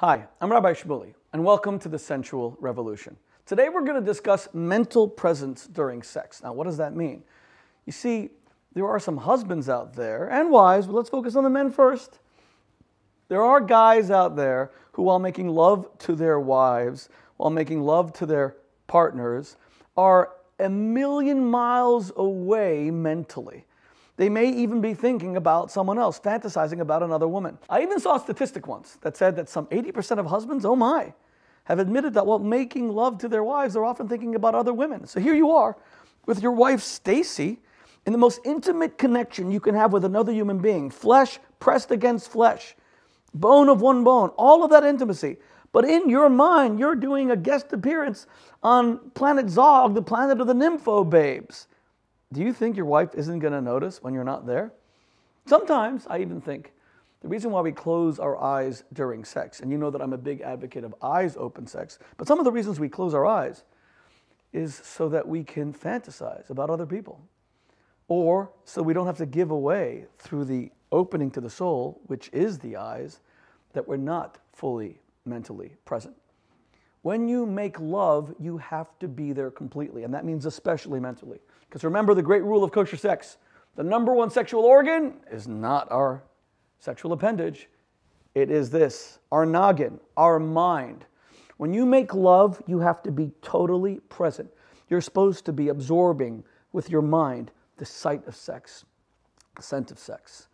Hi, I'm Rabbi Shmuley, and welcome to The Sensual Revolution. Today we're going to discuss mental presence during sex. Now, what does that mean? You see, there are some husbands out there and wives, but let's focus on the men first. There are guys out there who, while making love to their wives, while making love to their partners, are a million miles away mentally. They may even be thinking about someone else, fantasizing about another woman. I even saw a statistic once that said that some 80% of husbands, oh my, have admitted that while making love to their wives, they're often thinking about other women. So here you are with your wife, Stacy, in the most intimate connection you can have with another human being, flesh pressed against flesh, bone of one bone, all of that intimacy. But in your mind, you're doing a guest appearance on planet Zog, the planet of the nympho babes. Do you think your wife isn't going to notice when you're not there? Sometimes I even think the reason why we close our eyes during sex, and you know that I'm a big advocate of eyes open sex, but some of the reasons we close our eyes is so that we can fantasize about other people or so we don't have to give away through the opening to the soul, which is the eyes, that we're not fully mentally present. When you make love, you have to be there completely, and that means especially mentally. Because remember the great rule of kosher sex the number one sexual organ is not our sexual appendage, it is this our noggin, our mind. When you make love, you have to be totally present. You're supposed to be absorbing with your mind the sight of sex, the scent of sex,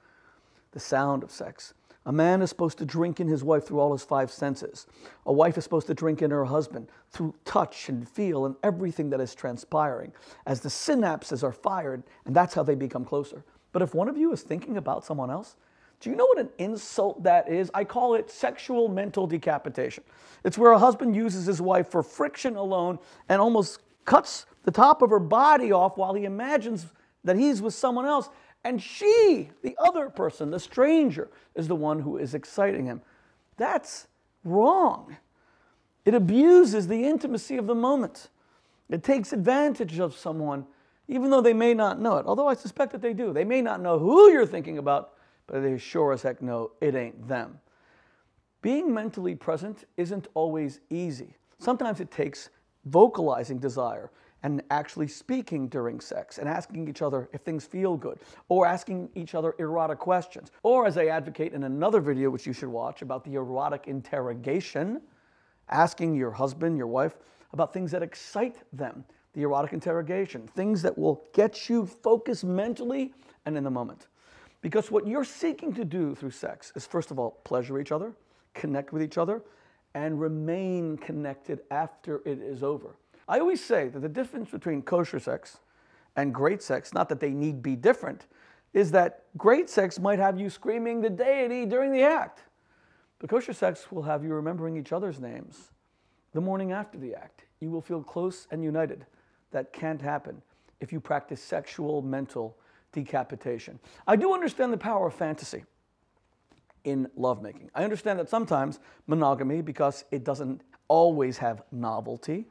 the sound of sex. A man is supposed to drink in his wife through all his five senses. A wife is supposed to drink in her husband through touch and feel and everything that is transpiring as the synapses are fired, and that's how they become closer. But if one of you is thinking about someone else, do you know what an insult that is? I call it sexual mental decapitation. It's where a husband uses his wife for friction alone and almost cuts the top of her body off while he imagines that he's with someone else and she, the other person, the stranger, is the one who is exciting him. That's wrong. It abuses the intimacy of the moment. It takes advantage of someone, even though they may not know it. Although I suspect that they do. They may not know who you're thinking about, but they sure as heck know it ain't them. Being mentally present isn't always easy. Sometimes it takes vocalizing desire and actually speaking during sex and asking each other if things feel good or asking each other erotic questions. Or, as I advocate in another video, which you should watch about the erotic interrogation, asking your husband, your wife, about things that excite them, the erotic interrogation, things that will get you focused mentally and in the moment. Because what you're seeking to do through sex is, first of all, pleasure each other, connect with each other, and remain connected after it is over. I always say that the difference between kosher sex and great sex, not that they need be different, is that great sex might have you screaming the deity during the act. But kosher sex will have you remembering each other's names the morning after the act. You will feel close and united. That can't happen if you practice sexual mental decapitation. I do understand the power of fantasy in lovemaking. I understand that sometimes monogamy, because it doesn't always have novelty,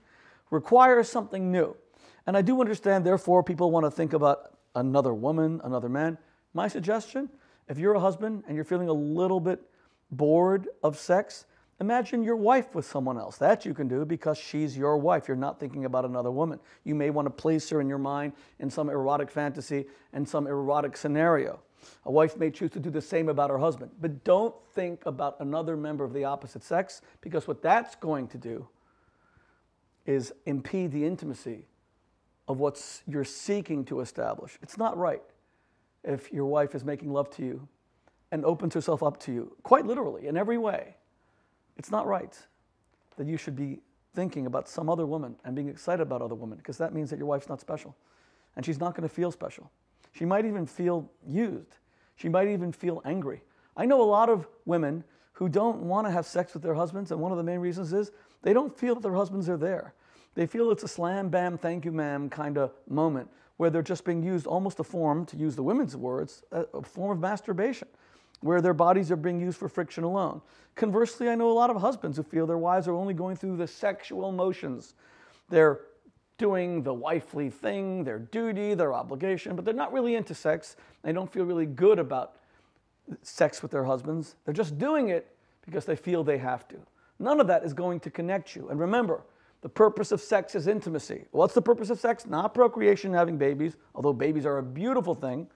requires something new. And I do understand, therefore, people want to think about another woman, another man. My suggestion if you're a husband and you're feeling a little bit bored of sex, imagine your wife with someone else. That you can do because she's your wife. You're not thinking about another woman. You may want to place her in your mind in some erotic fantasy and some erotic scenario. A wife may choose to do the same about her husband, but don't think about another member of the opposite sex because what that's going to do is impede the intimacy of what you're seeking to establish. It's not right if your wife is making love to you and opens herself up to you, quite literally, in every way. It's not right that you should be thinking about some other woman and being excited about other women because that means that your wife's not special and she's not going to feel special. She might even feel used. She might even feel angry. I know a lot of women who don't want to have sex with their husbands. And one of the main reasons is they don't feel that their husbands are there. They feel it's a slam, bam, thank you, ma'am kind of moment where they're just being used almost a form, to use the women's words, a form of masturbation, where their bodies are being used for friction alone. Conversely, I know a lot of husbands who feel their wives are only going through the sexual motions. They're doing the wifely thing, their duty, their obligation, but they're not really into sex. They don't feel really good about sex with their husbands. They're just doing it because they feel they have to. None of that is going to connect you. And remember, the purpose of sex is intimacy. What's the purpose of sex? Not procreation, having babies, although babies are a beautiful thing,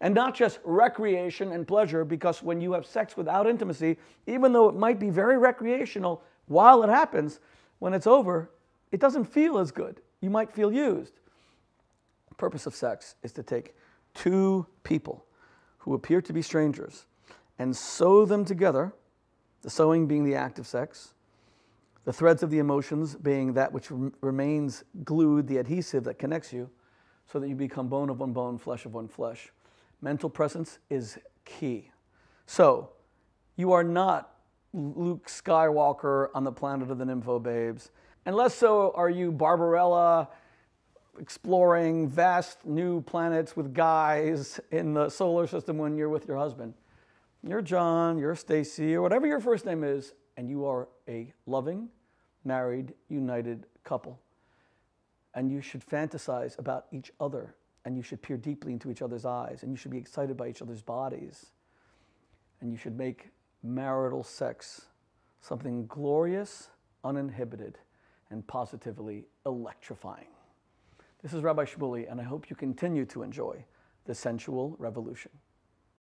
and not just recreation and pleasure, because when you have sex without intimacy, even though it might be very recreational while it happens, when it's over, it doesn't feel as good. You might feel used. The purpose of sex is to take two people who appear to be strangers, and sew them together, the sewing being the act of sex, the threads of the emotions being that which remains glued, the adhesive that connects you, so that you become bone of one bone, flesh of one flesh. Mental presence is key. So, you are not Luke Skywalker on the planet of the Nympho Babes. And less so are you Barbarella exploring vast new planets with guys in the solar system when you're with your husband. You're John, you're Stacy, or whatever your first name is, and you are a loving, married, united couple. And you should fantasize about each other, and you should peer deeply into each other's eyes, and you should be excited by each other's bodies. And you should make marital sex something glorious, uninhibited, and positively electrifying. This is Rabbi Shmuley, and I hope you continue to enjoy the sensual revolution.